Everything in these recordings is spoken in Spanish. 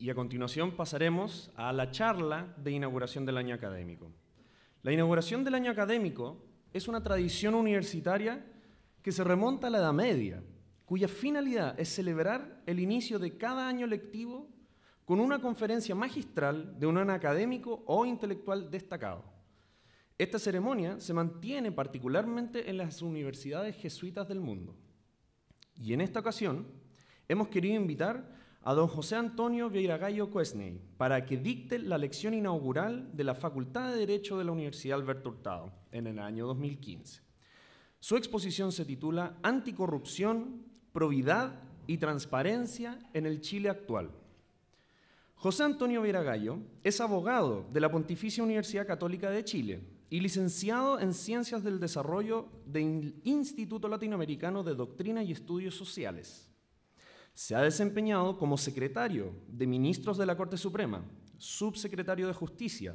y a continuación pasaremos a la charla de inauguración del año académico. La inauguración del año académico es una tradición universitaria que se remonta a la Edad Media, cuya finalidad es celebrar el inicio de cada año lectivo con una conferencia magistral de un académico o intelectual destacado. Esta ceremonia se mantiene particularmente en las universidades jesuitas del mundo. Y en esta ocasión hemos querido invitar a don José Antonio Viragallo Cuesney para que dicte la lección inaugural de la Facultad de Derecho de la Universidad Alberto Hurtado en el año 2015. Su exposición se titula Anticorrupción, Probidad y Transparencia en el Chile actual. José Antonio Viragallo es abogado de la Pontificia Universidad Católica de Chile y licenciado en Ciencias del Desarrollo del Instituto Latinoamericano de Doctrina y Estudios Sociales. Se ha desempeñado como secretario de ministros de la Corte Suprema, subsecretario de Justicia,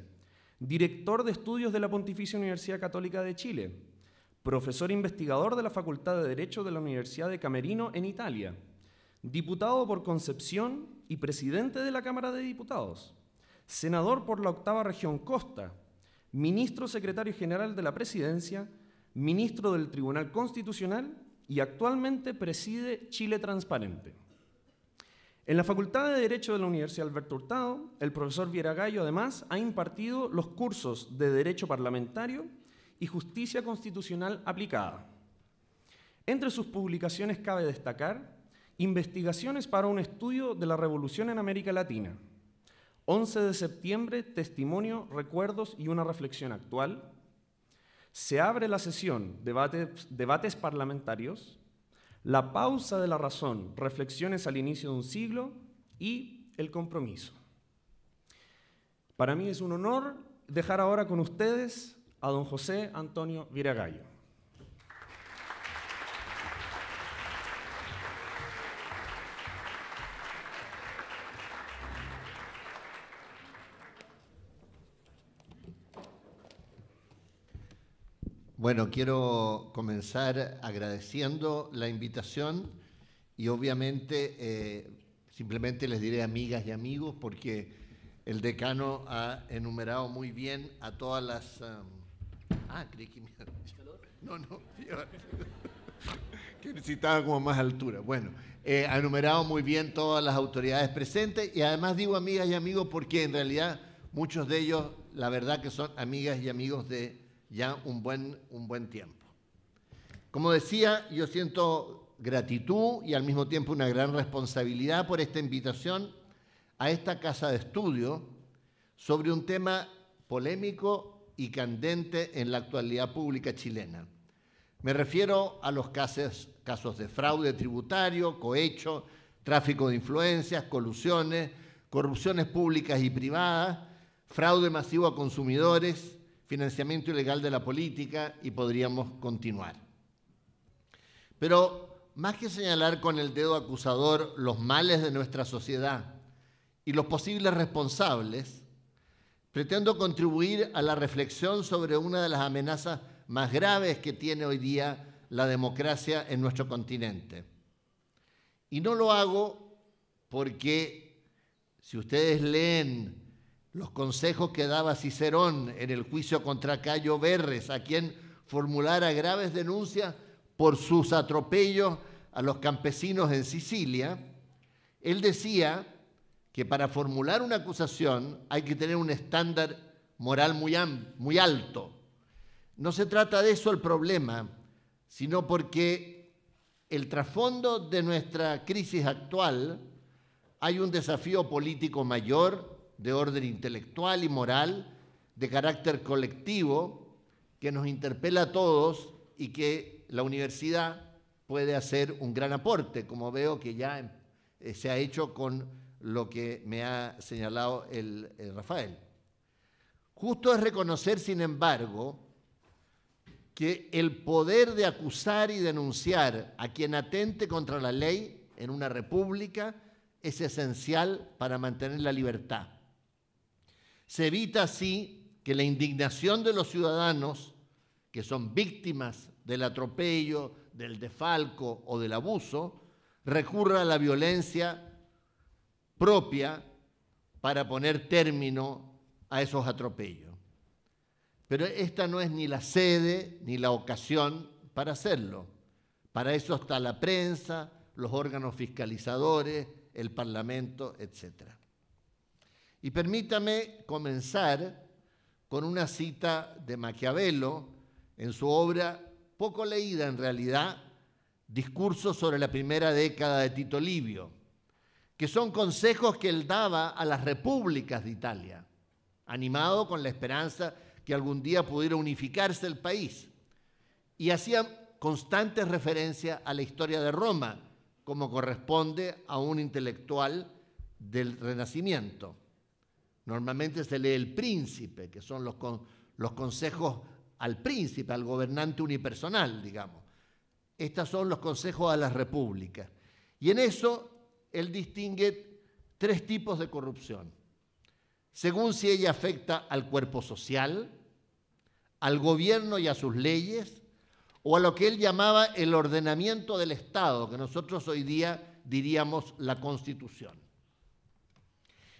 director de estudios de la Pontificia Universidad Católica de Chile, profesor investigador de la Facultad de Derecho de la Universidad de Camerino en Italia, diputado por Concepción y presidente de la Cámara de Diputados, senador por la octava región Costa, ministro secretario general de la Presidencia, ministro del Tribunal Constitucional y actualmente preside Chile Transparente. En la Facultad de Derecho de la Universidad Alberto Hurtado, el profesor Viera Gallo además ha impartido los cursos de Derecho Parlamentario y Justicia Constitucional Aplicada. Entre sus publicaciones cabe destacar Investigaciones para un estudio de la Revolución en América Latina, 11 de septiembre, Testimonio, Recuerdos y una reflexión actual, se abre la sesión, debates, debates parlamentarios, la pausa de la razón, reflexiones al inicio de un siglo y el compromiso. Para mí es un honor dejar ahora con ustedes a don José Antonio Viragallo. Bueno, quiero comenzar agradeciendo la invitación y obviamente eh, simplemente les diré amigas y amigos porque el decano ha enumerado muy bien a todas las... Ah, no, no, necesitaba como más altura. Bueno, eh, ha enumerado muy bien todas las autoridades presentes y además digo amigas y amigos porque en realidad muchos de ellos, la verdad que son amigas y amigos de ya un buen, un buen tiempo. Como decía, yo siento gratitud y al mismo tiempo una gran responsabilidad por esta invitación a esta casa de estudio sobre un tema polémico y candente en la actualidad pública chilena. Me refiero a los casos, casos de fraude tributario, cohecho, tráfico de influencias, colusiones, corrupciones públicas y privadas, fraude masivo a consumidores, financiamiento ilegal de la política y podríamos continuar. Pero más que señalar con el dedo acusador los males de nuestra sociedad y los posibles responsables, pretendo contribuir a la reflexión sobre una de las amenazas más graves que tiene hoy día la democracia en nuestro continente. Y no lo hago porque si ustedes leen los consejos que daba Cicerón en el juicio contra Cayo Verres, a quien formulara graves denuncias por sus atropellos a los campesinos en Sicilia, él decía que para formular una acusación hay que tener un estándar moral muy, muy alto. No se trata de eso el problema, sino porque el trasfondo de nuestra crisis actual hay un desafío político mayor de orden intelectual y moral, de carácter colectivo, que nos interpela a todos y que la universidad puede hacer un gran aporte, como veo que ya eh, se ha hecho con lo que me ha señalado el, eh, Rafael. Justo es reconocer, sin embargo, que el poder de acusar y denunciar a quien atente contra la ley en una república es esencial para mantener la libertad. Se evita así que la indignación de los ciudadanos, que son víctimas del atropello, del defalco o del abuso, recurra a la violencia propia para poner término a esos atropellos. Pero esta no es ni la sede ni la ocasión para hacerlo. Para eso está la prensa, los órganos fiscalizadores, el Parlamento, etcétera. Y permítame comenzar con una cita de Maquiavelo en su obra, poco leída en realidad, Discurso sobre la primera década de Tito Livio, que son consejos que él daba a las repúblicas de Italia, animado con la esperanza que algún día pudiera unificarse el país. Y hacía constante referencia a la historia de Roma, como corresponde a un intelectual del Renacimiento. Normalmente se lee el príncipe, que son los, los consejos al príncipe, al gobernante unipersonal, digamos. Estos son los consejos a las repúblicas. Y en eso él distingue tres tipos de corrupción, según si ella afecta al cuerpo social, al gobierno y a sus leyes, o a lo que él llamaba el ordenamiento del Estado, que nosotros hoy día diríamos la constitución.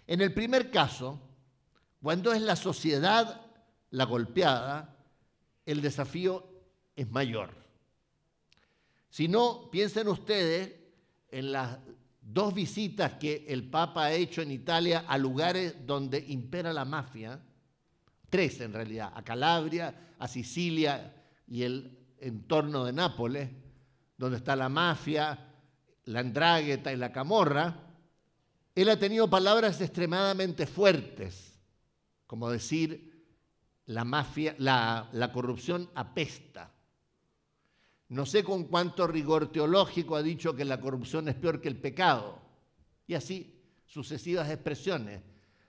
En el primer caso, cuando es la sociedad la golpeada, el desafío es mayor. Si no, piensen ustedes en las dos visitas que el Papa ha hecho en Italia a lugares donde impera la mafia, tres en realidad, a Calabria, a Sicilia y el entorno de Nápoles, donde está la mafia, la andrágueta y la camorra, él ha tenido palabras extremadamente fuertes, como decir, la mafia, la, corrupción apesta. No sé con cuánto rigor teológico ha dicho que la corrupción es peor que el pecado. Y así sucesivas expresiones.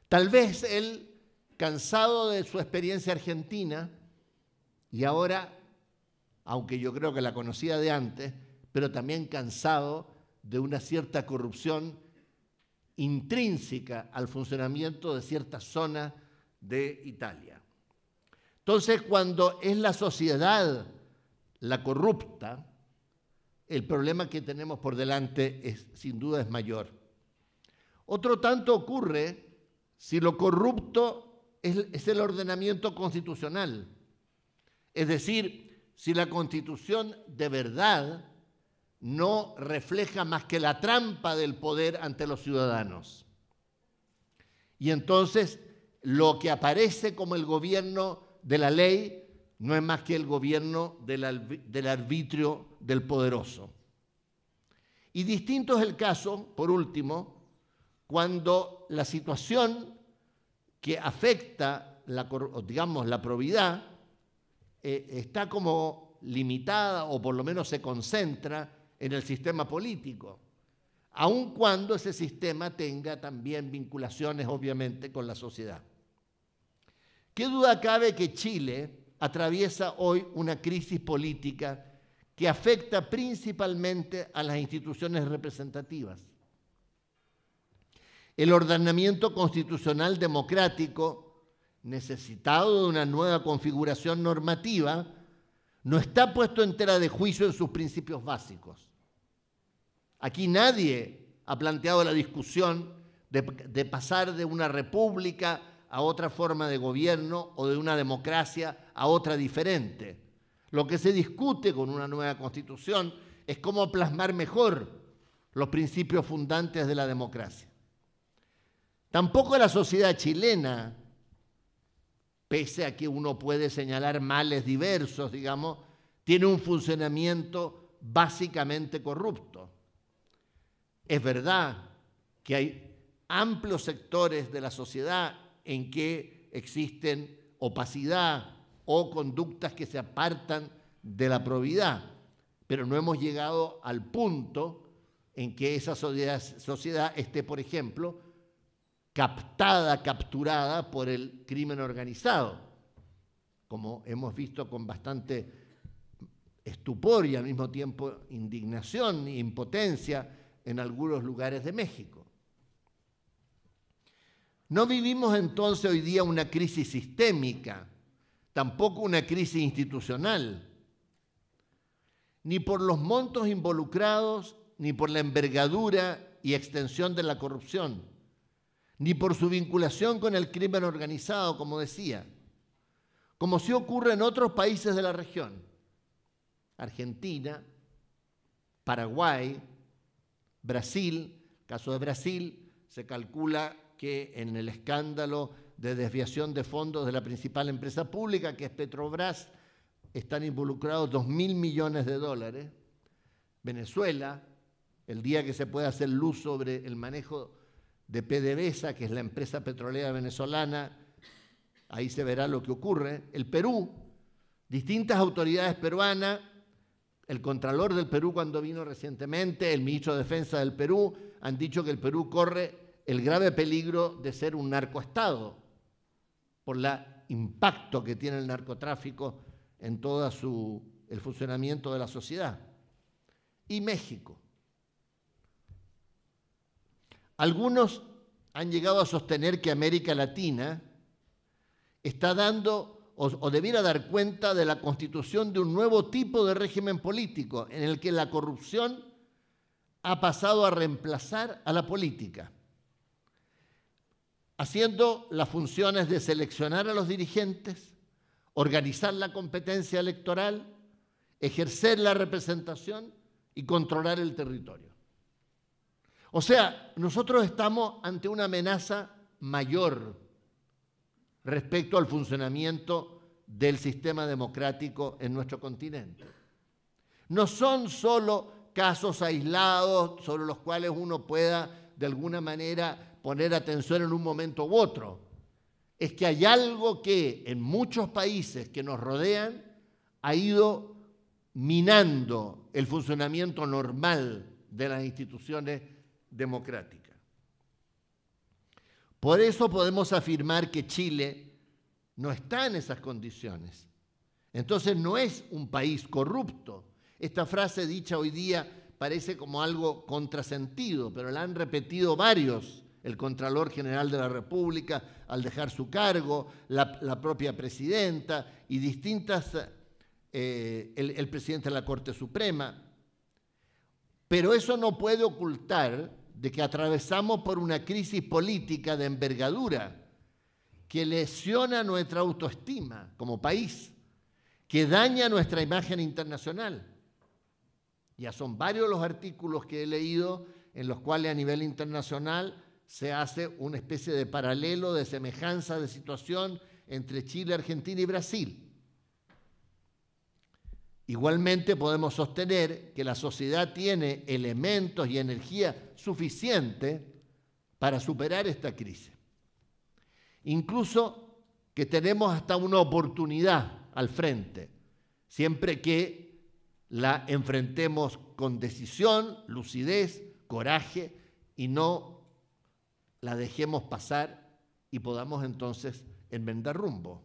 Tal vez él, cansado de su experiencia argentina, y ahora, aunque yo creo que la conocía de antes, pero también cansado de una cierta corrupción intrínseca al funcionamiento de ciertas zonas de Italia. Entonces, cuando es la sociedad la corrupta, el problema que tenemos por delante es, sin duda es mayor. Otro tanto ocurre si lo corrupto es, es el ordenamiento constitucional. Es decir, si la constitución de verdad no refleja más que la trampa del poder ante los ciudadanos. Y entonces lo que aparece como el gobierno de la ley no es más que el gobierno del, arbitrio del poderoso. Y distinto es el caso, por último, cuando la situación que afecta, la, digamos, la probidad, eh, está como limitada o por lo menos se concentra en el sistema político, aun cuando ese sistema tenga también vinculaciones, obviamente, con la sociedad. ¿Qué duda cabe que Chile atraviesa hoy una crisis política que afecta principalmente a las instituciones representativas? El ordenamiento constitucional democrático, necesitado de una nueva configuración normativa, no está puesto en tela de juicio en sus principios básicos. Aquí nadie ha planteado la discusión de, de pasar de una república a otra forma de gobierno o de una democracia a otra diferente. Lo que se discute con una nueva constitución es cómo plasmar mejor los principios fundantes de la democracia. Tampoco la sociedad chilena pese a que uno puede señalar males diversos, digamos, tiene un funcionamiento básicamente corrupto. Es verdad que hay amplios sectores de la sociedad en que existen opacidad o conductas que se apartan de la probidad, pero no hemos llegado al punto en que esa sociedad, esté, por ejemplo, captada, capturada por el crimen organizado, como hemos visto con bastante estupor y al mismo tiempo indignación e impotencia en algunos lugares de México. No vivimos entonces hoy día una crisis sistémica, tampoco una crisis institucional, ni por los montos involucrados, ni por la envergadura y extensión de la corrupción ni por su vinculación con el crimen organizado, como decía, como sí ocurre en otros países de la región, Argentina, Paraguay, Brasil, caso de Brasil, se calcula que en el escándalo de desviación de fondos de la principal empresa pública, que es Petrobras, están involucrados 2 mil millones de dólares. Venezuela, el día que se pueda hacer luz sobre el manejo de PDVSA, que es la empresa petrolera venezolana, ahí se verá lo que ocurre, el Perú, distintas autoridades peruanas, el Contralor del Perú cuando vino recientemente, el Ministro de Defensa del Perú, han dicho que el Perú corre el grave peligro de ser un narcoestado por el impacto que tiene el narcotráfico en todo el funcionamiento de la sociedad. Y México. Algunos han llegado a sostener que América Latina está dando o, debiera dar cuenta de la constitución de un nuevo tipo de régimen político en el que la corrupción ha pasado a reemplazar a la política, haciendo las funciones de seleccionar a los dirigentes, organizar la competencia electoral, ejercer la representación y controlar el territorio. O sea, nosotros estamos ante una amenaza mayor respecto al funcionamiento del sistema democrático en nuestro continente. No son solo casos aislados sobre los cuales uno pueda de alguna manera poner atención en un momento u otro. Es que hay algo que en muchos países que nos rodean ha ido minando el funcionamiento normal de las instituciones democrática. Por eso podemos afirmar que Chile no está en esas condiciones. Entonces no es un país corrupto. Esta frase dicha hoy día parece como algo contrasentido, pero la han repetido varios, el Contralor General de la República al dejar su cargo, la, propia presidenta y distintas, eh, el presidente de la Corte Suprema. Pero eso no puede ocultar de que atravesamos por una crisis política de envergadura que lesiona nuestra autoestima como país, que daña nuestra imagen internacional. Ya son varios los artículos que he leído en los cuales a nivel internacional se hace una especie de paralelo, de semejanza de situación entre Chile, Argentina y Brasil. Igualmente podemos sostener que la sociedad tiene elementos y energía suficiente para superar esta crisis. Incluso que tenemos hasta una oportunidad al frente, siempre que la enfrentemos con decisión, lucidez, coraje y no la dejemos pasar y podamos entonces enmendar rumbo.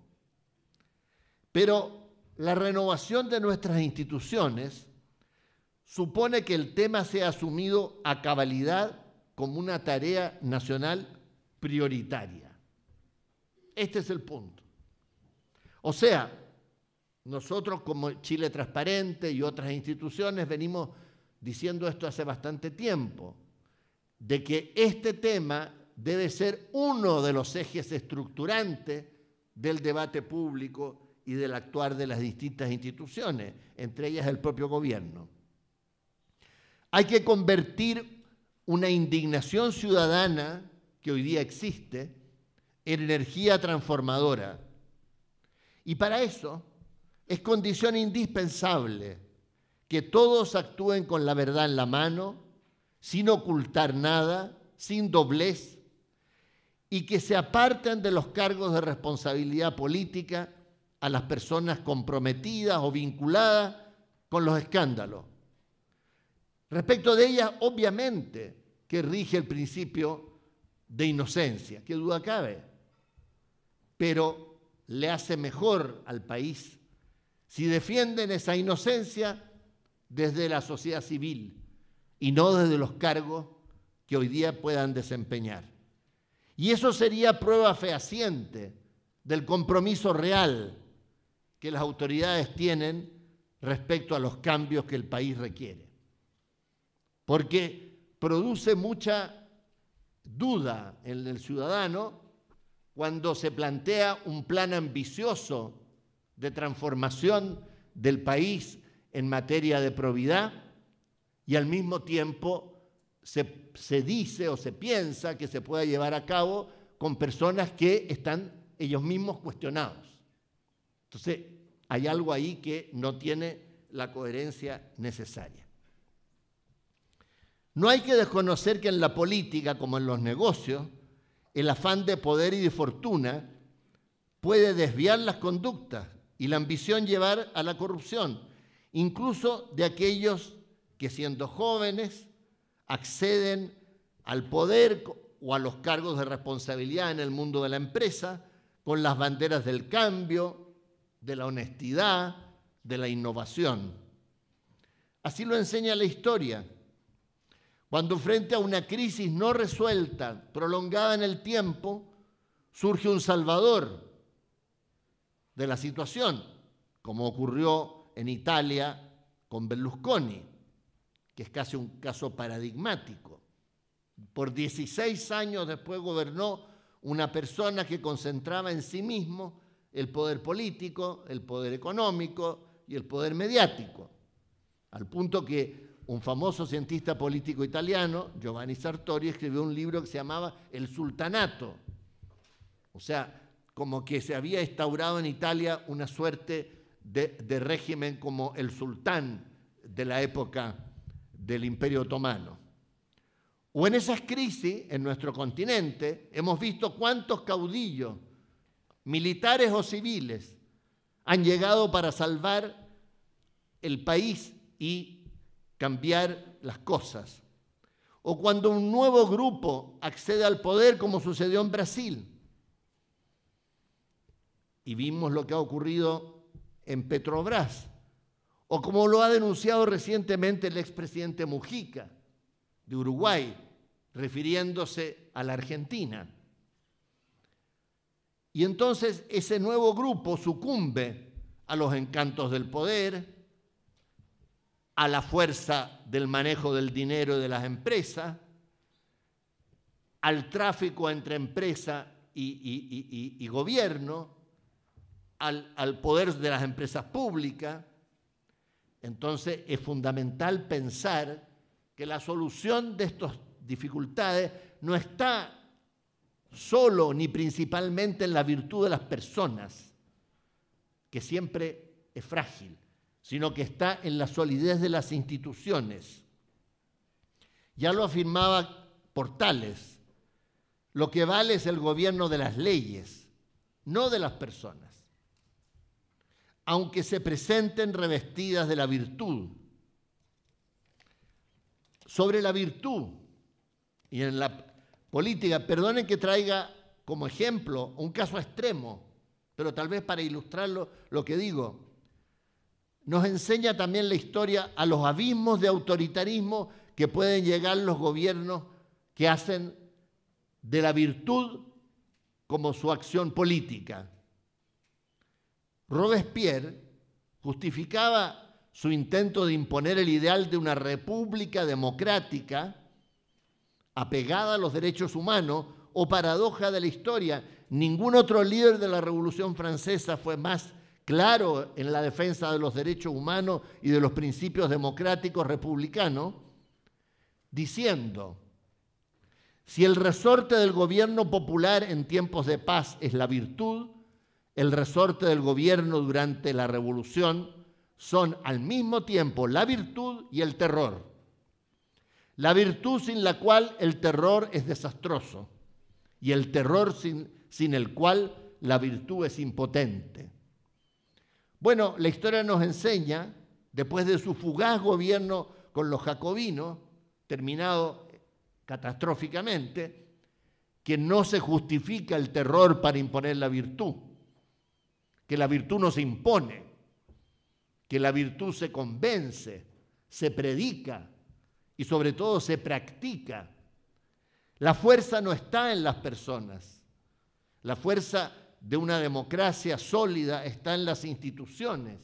Pero la renovación de nuestras instituciones supone que el tema sea asumido a cabalidad como una tarea nacional prioritaria. Este es el punto. O sea, nosotros como Chile Transparente y otras instituciones venimos diciendo esto hace bastante tiempo, de que este tema debe ser uno de los ejes estructurantes del debate público y del actuar de las distintas instituciones, entre ellas el propio gobierno. Hay que convertir una indignación ciudadana que hoy día existe en energía transformadora. Y para eso es condición indispensable que todos actúen con la verdad en la mano, sin ocultar nada, sin doblez, y que se aparten de los cargos de responsabilidad política a las personas comprometidas o vinculadas con los escándalos. Respecto de ellas, obviamente que rige el principio de inocencia, qué duda cabe, pero le hace mejor al país si defienden esa inocencia desde la sociedad civil y no desde los cargos que hoy día puedan desempeñar. Y eso sería prueba fehaciente del compromiso real que las autoridades tienen respecto a los cambios que el país requiere. Porque produce mucha duda en el ciudadano cuando se plantea un plan ambicioso de transformación del país en materia de probidad y al mismo tiempo se, dice o se piensa que se pueda llevar a cabo con personas que están ellos mismos cuestionados. Entonces, hay algo ahí que no tiene la coherencia necesaria. No hay que desconocer que en la política, como en los negocios, el afán de poder y de fortuna puede desviar las conductas y la ambición llevar a la corrupción, incluso de aquellos que siendo jóvenes acceden al poder o a los cargos de responsabilidad en el mundo de la empresa con las banderas del cambio, de la honestidad, de la innovación. Así lo enseña la historia. Cuando frente a una crisis no resuelta, prolongada en el tiempo, surge un salvador de la situación, como ocurrió en Italia con Berlusconi, que es casi un caso paradigmático. Por 16 años después gobernó una persona que concentraba en sí mismo el poder político, el poder económico y el poder mediático. Al punto que un famoso cientista político italiano, Giovanni Sartori, escribió un libro que se llamaba El Sultanato. O sea, como que se había instaurado en Italia una suerte de, de régimen como el sultán de la época del Imperio Otomano. O en esas crisis en nuestro continente hemos visto cuántos caudillos militares o civiles, han llegado para salvar el país y cambiar las cosas. O cuando un nuevo grupo accede al poder, como sucedió en Brasil. Y vimos lo que ha ocurrido en Petrobras. O como lo ha denunciado recientemente el expresidente Mujica de Uruguay, refiriéndose a la Argentina. Y entonces ese nuevo grupo sucumbe a los encantos del poder, a la fuerza del manejo del dinero de las empresas, al tráfico entre empresa y, gobierno, al, al poder de las empresas públicas. Entonces es fundamental pensar que la solución de estas dificultades no está solo ni principalmente en la virtud de las personas, que siempre es frágil, sino que está en la solidez de las instituciones. Ya lo afirmaba Portales, lo que vale es el gobierno de las leyes, no de las personas, aunque se presenten revestidas de la virtud. Sobre la virtud, y en la, política. Perdonen que traiga como ejemplo un caso extremo, pero tal vez para ilustrarlo lo que digo. Nos enseña también la historia a los abismos de autoritarismo que pueden llegar los gobiernos que hacen de la virtud como su acción política. Robespierre justificaba su intento de imponer el ideal de una república democrática apegada a los derechos humanos, o paradoja de la historia, ningún otro líder de la Revolución Francesa fue más claro en la defensa de los derechos humanos y de los principios democráticos republicanos, diciendo, si el resorte del gobierno popular en tiempos de paz es la virtud, el resorte del gobierno durante la revolución son al mismo tiempo la virtud y el terror. La virtud sin la cual el terror es desastroso y el terror sin, sin el cual la virtud es impotente. Bueno, la historia nos enseña, después de su fugaz gobierno con los jacobinos, terminado catastróficamente, que no se justifica el terror para imponer la virtud, que la virtud no se impone, que la virtud se convence, se predica, y sobre todo se practica. La fuerza no está en las personas. La fuerza de una democracia sólida está en las instituciones,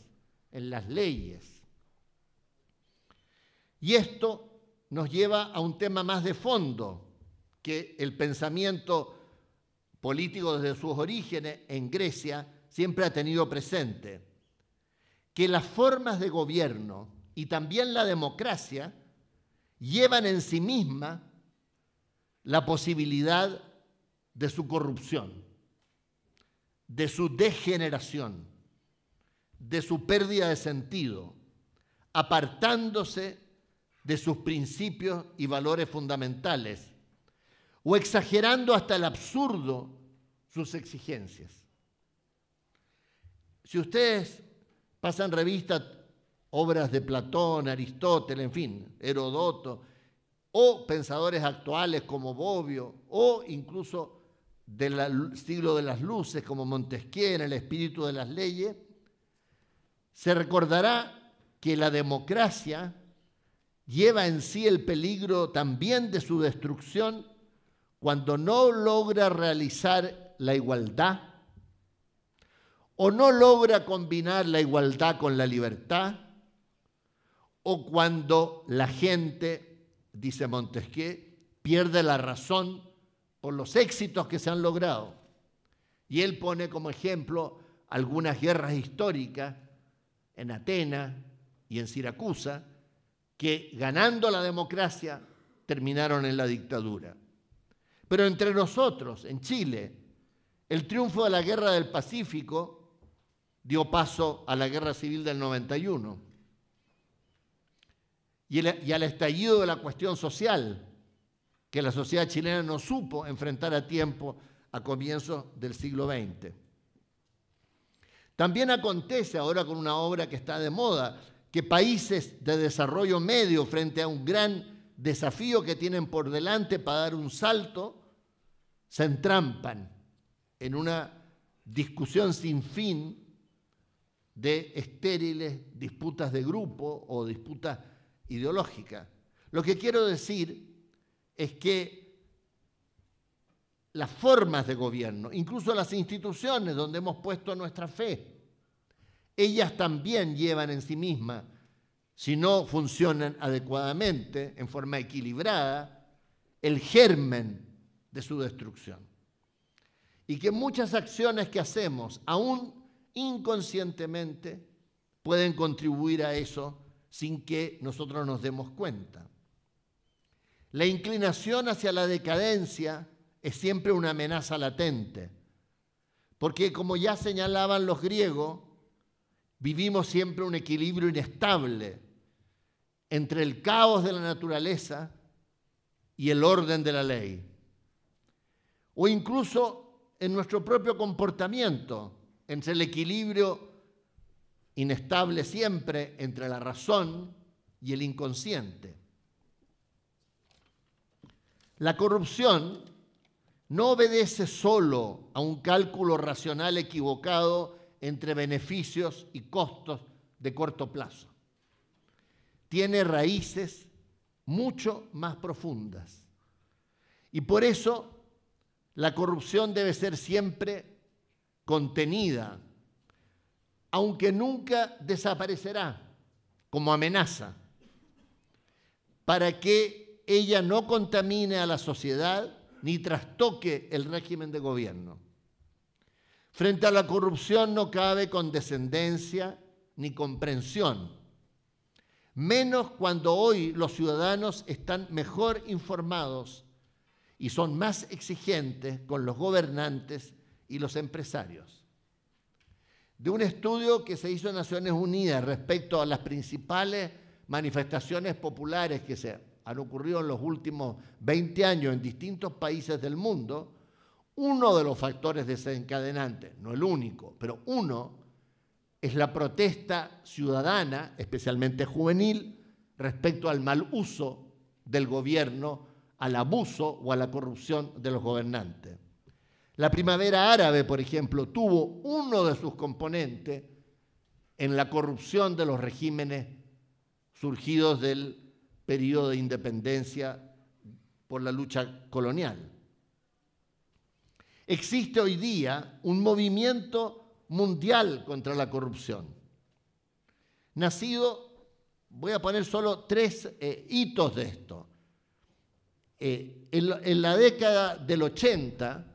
en las leyes. Y esto nos lleva a un tema más de fondo que el pensamiento político desde sus orígenes en Grecia siempre ha tenido presente, que las formas de gobierno y también la democracia llevan en sí misma la posibilidad de su corrupción, de su degeneración, de su pérdida de sentido, apartándose de sus principios y valores fundamentales o exagerando hasta el absurdo sus exigencias. Si ustedes pasan revista obras de Platón, Aristóteles, en fin, Herodoto, o pensadores actuales como Bobbio, o incluso del siglo de las luces como Montesquieu en el espíritu de las leyes, se recordará que la democracia lleva en sí el peligro también de su destrucción cuando no logra realizar la igualdad o no logra combinar la igualdad con la libertad o cuando la gente, dice Montesquieu, pierde la razón por los éxitos que se han logrado. Y él pone como ejemplo algunas guerras históricas en Atenas y en Siracusa, que ganando la democracia terminaron en la dictadura. Pero entre nosotros, en Chile, el triunfo de la Guerra del Pacífico dio paso a la Guerra Civil del 91 y, al estallido de la cuestión social que la sociedad chilena no supo enfrentar a tiempo a comienzos del siglo XX. También acontece ahora con una obra que está de moda, que países de desarrollo medio frente a un gran desafío que tienen por delante para dar un salto, se entrampan en una discusión sin fin de estériles disputas de grupo o disputas ideológica. Lo que quiero decir es que las formas de gobierno, incluso las instituciones donde hemos puesto nuestra fe, ellas también llevan en sí mismas, si no funcionan adecuadamente, en forma equilibrada, el germen de su destrucción. Y que muchas acciones que hacemos, aún inconscientemente, pueden contribuir a eso sin que nosotros nos demos cuenta. La inclinación hacia la decadencia es siempre una amenaza latente, porque como ya señalaban los griegos, vivimos siempre un equilibrio inestable entre el caos de la naturaleza y el orden de la ley, o incluso en nuestro propio comportamiento, entre el equilibrio inestable siempre entre la razón y el inconsciente. La corrupción no obedece solo a un cálculo racional equivocado entre beneficios y costos de corto plazo. Tiene raíces mucho más profundas. Y por eso la corrupción debe ser siempre contenida aunque nunca desaparecerá como amenaza, para que ella no contamine a la sociedad ni trastoque el régimen de gobierno. Frente a la corrupción no cabe condescendencia ni comprensión, menos cuando hoy los ciudadanos están mejor informados y son más exigentes con los gobernantes y los empresarios de un estudio que se hizo en Naciones Unidas respecto a las principales manifestaciones populares que se han ocurrido en los últimos 20 años en distintos países del mundo, uno de los factores desencadenantes, no el único, pero uno, es la protesta ciudadana, especialmente juvenil, respecto al mal uso del gobierno, al abuso o a la corrupción de los gobernantes. La primavera árabe, por ejemplo, tuvo uno de sus componentes en la corrupción de los regímenes surgidos del periodo de independencia por la lucha colonial. Existe hoy día un movimiento mundial contra la corrupción, nacido, voy a poner solo tres eh, hitos de esto. Eh, en la década del 80,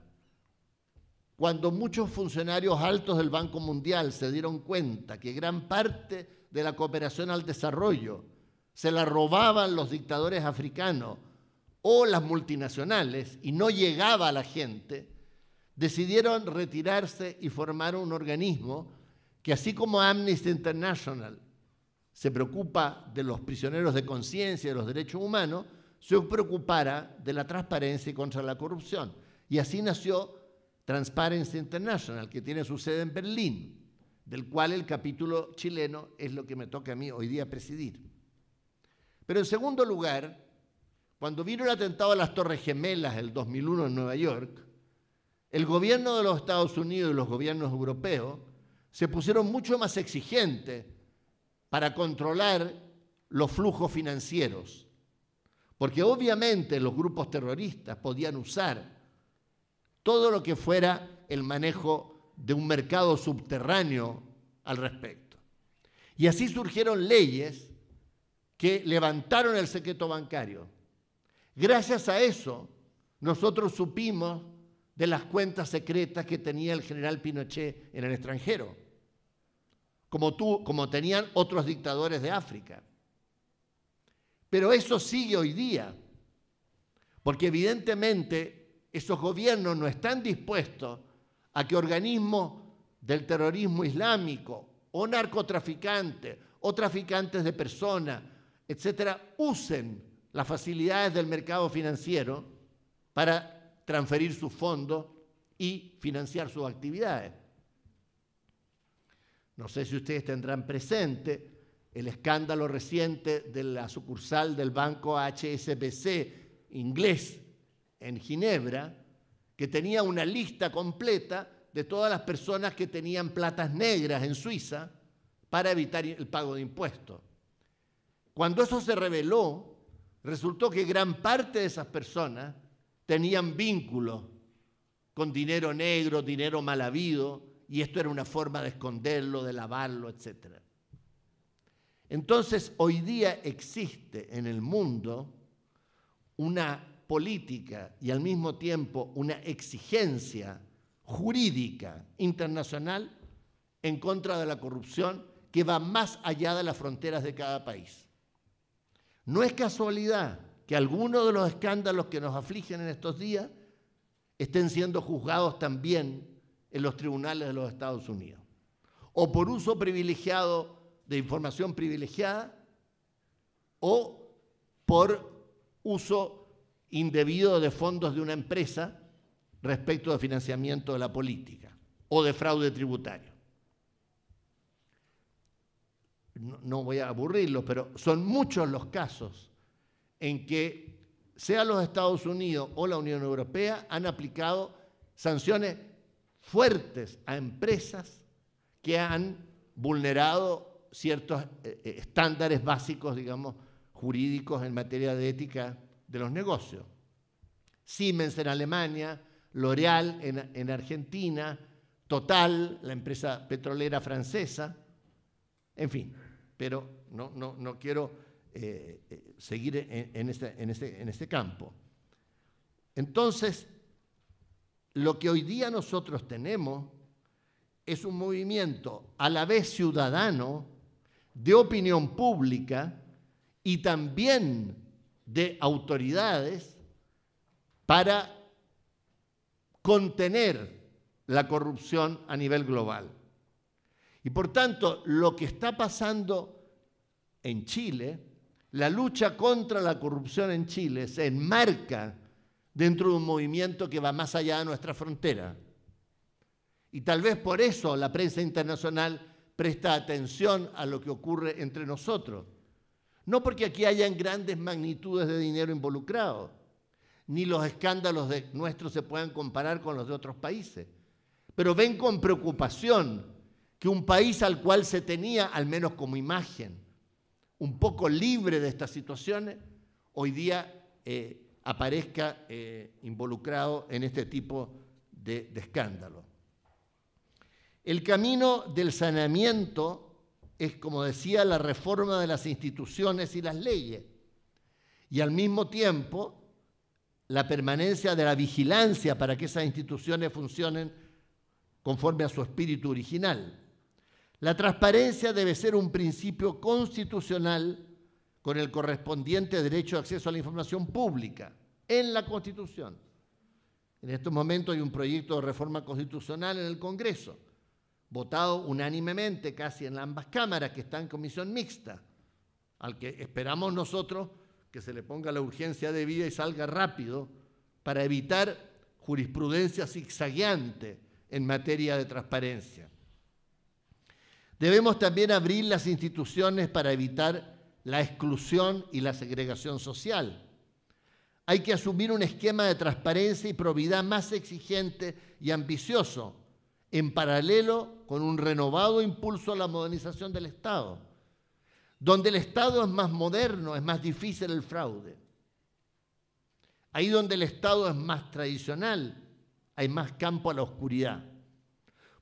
cuando muchos funcionarios altos del Banco Mundial se dieron cuenta que gran parte de la cooperación al desarrollo se la robaban los dictadores africanos o las multinacionales y no llegaba a la gente, decidieron retirarse y formar un organismo que así como Amnesty International se preocupa de los prisioneros de conciencia y de los derechos humanos, se preocupara de la transparencia y contra la corrupción. Y así nació Transparency International, que tiene su sede en Berlín, del cual el capítulo chileno es lo que me toca a mí hoy día presidir. Pero en segundo lugar, cuando vino el atentado a las Torres Gemelas el 2001 en Nueva York, el gobierno de los Estados Unidos y los gobiernos europeos se pusieron mucho más exigentes para controlar los flujos financieros, porque obviamente los grupos terroristas podían usar todo lo que fuera el manejo de un mercado subterráneo al respecto. Y así surgieron leyes que levantaron el secreto bancario. Gracias a eso, nosotros supimos de las cuentas secretas que tenía el general Pinochet en el extranjero, como, tú, como tenían otros dictadores de África. Pero eso sigue hoy día, porque evidentemente esos gobiernos no están dispuestos a que organismos del terrorismo islámico o narcotraficantes o traficantes de personas, etcétera, usen las facilidades del mercado financiero para transferir sus fondos y financiar sus actividades. No sé si ustedes tendrán presente el escándalo reciente de la sucursal del banco HSBC inglés en Ginebra que tenía una lista completa de todas las personas que tenían platas negras en Suiza para evitar el pago de impuestos. Cuando eso se reveló, resultó que gran parte de esas personas tenían vínculo con dinero negro, dinero mal habido, y esto era una forma de esconderlo, de lavarlo, etc. Entonces, hoy día existe en el mundo una política y al mismo tiempo una exigencia jurídica internacional en contra de la corrupción que va más allá de las fronteras de cada país. No es casualidad que algunos de los escándalos que nos afligen en estos días estén siendo juzgados también en los tribunales de los Estados Unidos, o por uso privilegiado de información privilegiada, o por uso indebido de fondos de una empresa respecto de financiamiento de la política o de fraude tributario. No, voy a aburrirlos, pero son muchos los casos en que sea los Estados Unidos o la Unión Europea han aplicado sanciones fuertes a empresas que han vulnerado ciertos eh, eh, estándares básicos, digamos, jurídicos en materia de ética de los negocios. Siemens en Alemania, L'Oreal en, Argentina, Total, la empresa petrolera francesa, en fin, pero no, no, quiero eh, eh, seguir en, este, en, este, en este campo. Entonces, lo que hoy día nosotros tenemos es un movimiento a la vez ciudadano, de opinión pública y también de autoridades para contener la corrupción a nivel global. Y por tanto, lo que está pasando en Chile, la lucha contra la corrupción en Chile se enmarca dentro de un movimiento que va más allá de nuestra frontera. Y tal vez por eso la prensa internacional presta atención a lo que ocurre entre nosotros. No porque aquí hayan grandes magnitudes de dinero involucrado, ni los escándalos de nuestros se puedan comparar con los de otros países, pero ven con preocupación que un país al cual se tenía, al menos como imagen, un poco libre de estas situaciones, hoy día eh, aparezca eh, involucrado en este tipo de, escándalo. El camino del saneamiento es, como decía, la reforma de las instituciones y las leyes. Y al mismo tiempo, la permanencia de la vigilancia para que esas instituciones funcionen conforme a su espíritu original. La transparencia debe ser un principio constitucional con el correspondiente derecho de acceso a la información pública en la Constitución. En estos momentos hay un proyecto de reforma constitucional en el Congreso votado unánimemente casi en ambas cámaras que está en comisión mixta, al que esperamos nosotros que se le ponga la urgencia debida y salga rápido para evitar jurisprudencia zigzagueante en materia de transparencia. Debemos también abrir las instituciones para evitar la exclusión y la segregación social. Hay que asumir un esquema de transparencia y probidad más exigente y ambicioso en paralelo con un renovado impulso a la modernización del Estado, donde el Estado es más moderno, es más difícil el fraude. Ahí donde el Estado es más tradicional, hay más campo a la oscuridad.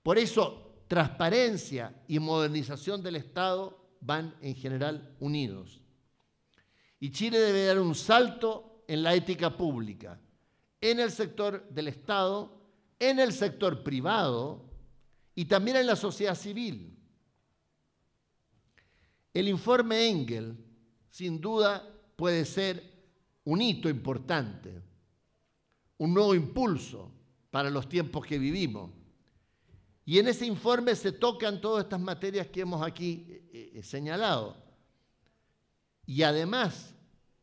Por eso, transparencia y modernización del Estado van en general unidos. Y Chile debe dar un salto en la ética pública, en el sector del Estado en el sector privado y también en la sociedad civil. El informe Engel, sin duda, puede ser un hito importante, un nuevo impulso para los tiempos que vivimos. Y en ese informe se tocan todas estas materias que hemos aquí eh, eh, eh, señalado. Y además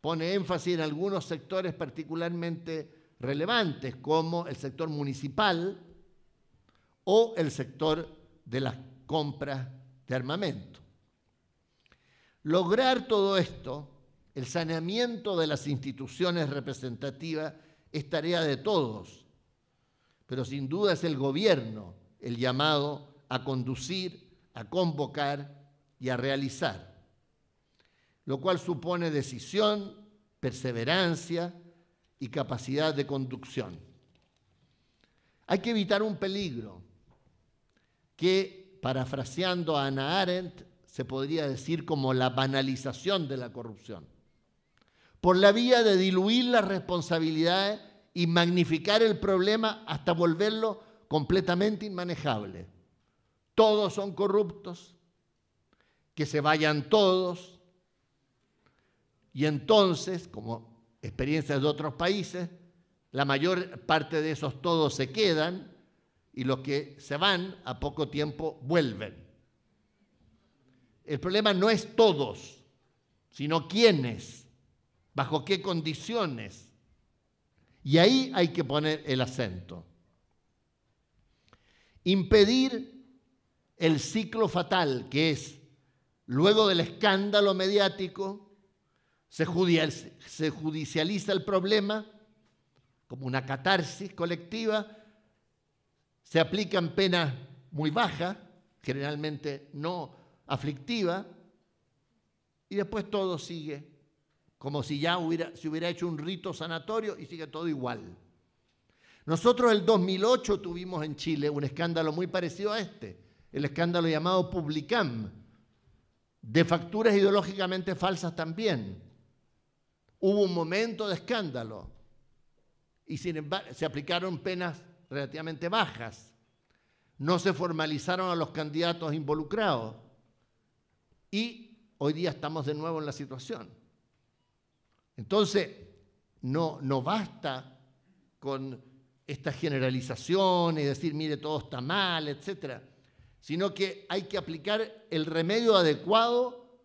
pone énfasis en algunos sectores particularmente relevantes como el sector municipal o el sector de las compras de armamento. Lograr todo esto, el saneamiento de las instituciones representativas, es tarea de todos, pero sin duda es el gobierno el llamado a conducir, a convocar y a realizar, lo cual supone decisión, perseverancia, y capacidad de conducción. Hay que evitar un peligro que, parafraseando a Ana Arendt, se podría decir como la banalización de la corrupción, por la vía de diluir las responsabilidades y magnificar el problema hasta volverlo completamente inmanejable. Todos son corruptos, que se vayan todos, y entonces, como experiencias de otros países, la mayor parte de esos todos se quedan y los que se van a poco tiempo vuelven. El problema no es todos, sino quiénes, bajo qué condiciones. Y ahí hay que poner el acento. Impedir el ciclo fatal que es, luego del escándalo mediático, se, judicializa el problema como una catarsis colectiva, se aplican penas muy bajas, generalmente no aflictivas, y después todo sigue como si ya hubiera, se hubiera hecho un rito sanatorio y sigue todo igual. Nosotros el 2008 tuvimos en Chile un escándalo muy parecido a este, el escándalo llamado Publicam, de facturas ideológicamente falsas también, Hubo un momento de escándalo y sin embargo se aplicaron penas relativamente bajas. No se formalizaron a los candidatos involucrados y hoy día estamos de nuevo en la situación. Entonces, no, no basta con estas generalizaciones, decir, mire, todo está mal, etcétera, sino que hay que aplicar el remedio adecuado,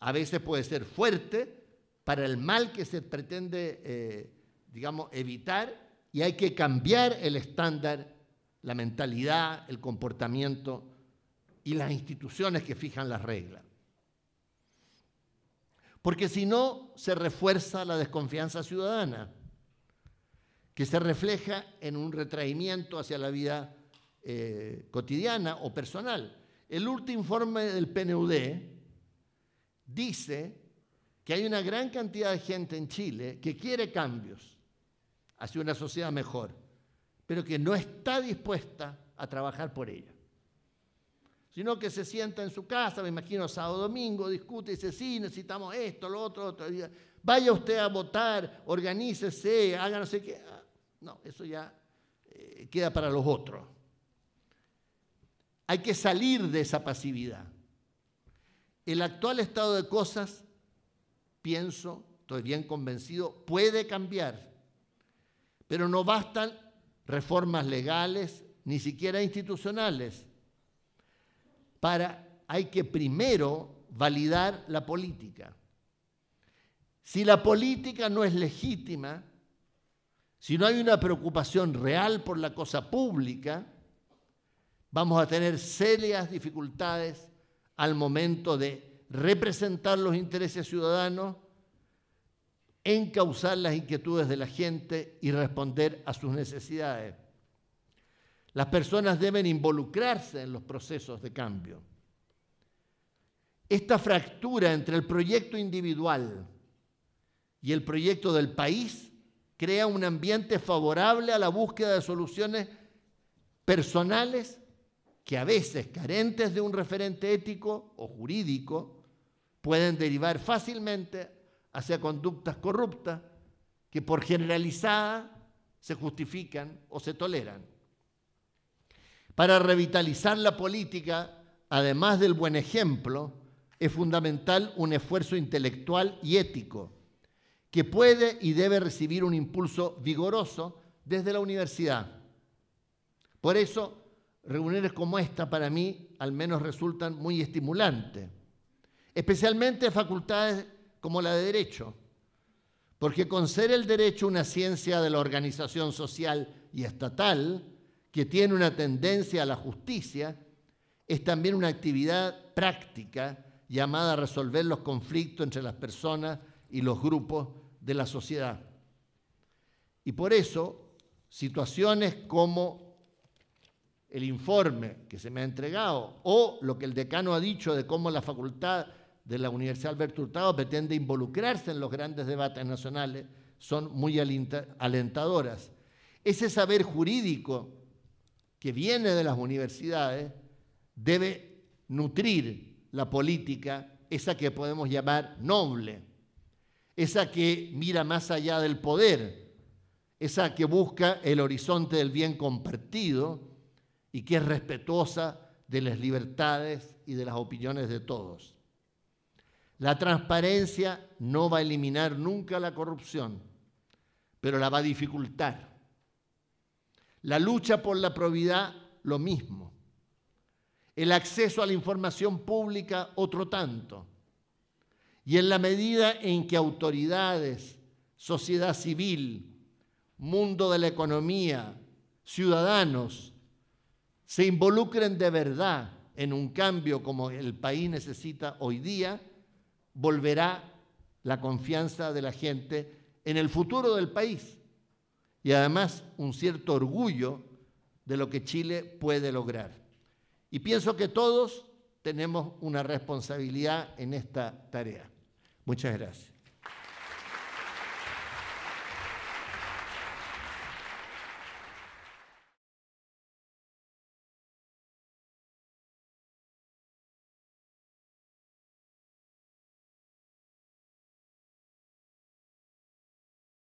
a veces puede ser fuerte, para el mal que se pretende, eh, digamos, evitar y hay que cambiar el estándar, la mentalidad, el comportamiento y las instituciones que fijan las reglas. Porque si no, se refuerza la desconfianza ciudadana, que se refleja en un retraimiento hacia la vida eh, cotidiana o personal. El último informe del PNUD dice que hay una gran cantidad de gente en Chile que quiere cambios hacia una sociedad mejor, pero que no está dispuesta a trabajar por ella. Sino que se sienta en su casa, me imagino sábado, domingo, discute y dice, sí, necesitamos esto, lo otro, lo otro. Vaya usted a votar, organícese, haga no sé qué. Ah, no, eso ya eh, queda para los otros. Hay que salir de esa pasividad. El actual estado de cosas pienso, estoy bien convencido, puede cambiar. Pero no bastan reformas legales, ni siquiera institucionales. Para, hay que primero validar la política. Si la política no es legítima, si no hay una preocupación real por la cosa pública, vamos a tener serias dificultades al momento de representar los intereses ciudadanos, encauzar las inquietudes de la gente y responder a sus necesidades. Las personas deben involucrarse en los procesos de cambio. Esta fractura entre el proyecto individual y el proyecto del país crea un ambiente favorable a la búsqueda de soluciones personales que a veces carentes de un referente ético o jurídico pueden derivar fácilmente hacia conductas corruptas que por generalizada se justifican o se toleran. Para revitalizar la política, además del buen ejemplo, es fundamental un esfuerzo intelectual y ético que puede y debe recibir un impulso vigoroso desde la universidad. Por eso, reuniones como esta para mí al menos resultan muy estimulantes especialmente facultades como la de Derecho, porque con ser el derecho una ciencia de la organización social y estatal, que tiene una tendencia a la justicia, es también una actividad práctica llamada a resolver los conflictos entre las personas y los grupos de la sociedad. Y por eso, situaciones como el informe que se me ha entregado o lo que el decano ha dicho de cómo la facultad de la Universidad Alberto Hurtado pretende involucrarse en los grandes debates nacionales son muy alentadoras. Ese saber jurídico que viene de las universidades debe nutrir la política, esa que podemos llamar noble, esa que mira más allá del poder, esa que busca el horizonte del bien compartido y que es respetuosa de las libertades y de las opiniones de todos. La transparencia no va a eliminar nunca la corrupción, pero la va a dificultar. La lucha por la probidad, lo mismo. El acceso a la información pública, otro tanto. Y en la medida en que autoridades, sociedad civil, mundo de la economía, ciudadanos, se involucren de verdad en un cambio como el país necesita hoy día, volverá la confianza de la gente en el futuro del país y además un cierto orgullo de lo que Chile puede lograr. Y pienso que todos tenemos una responsabilidad en esta tarea. Muchas gracias.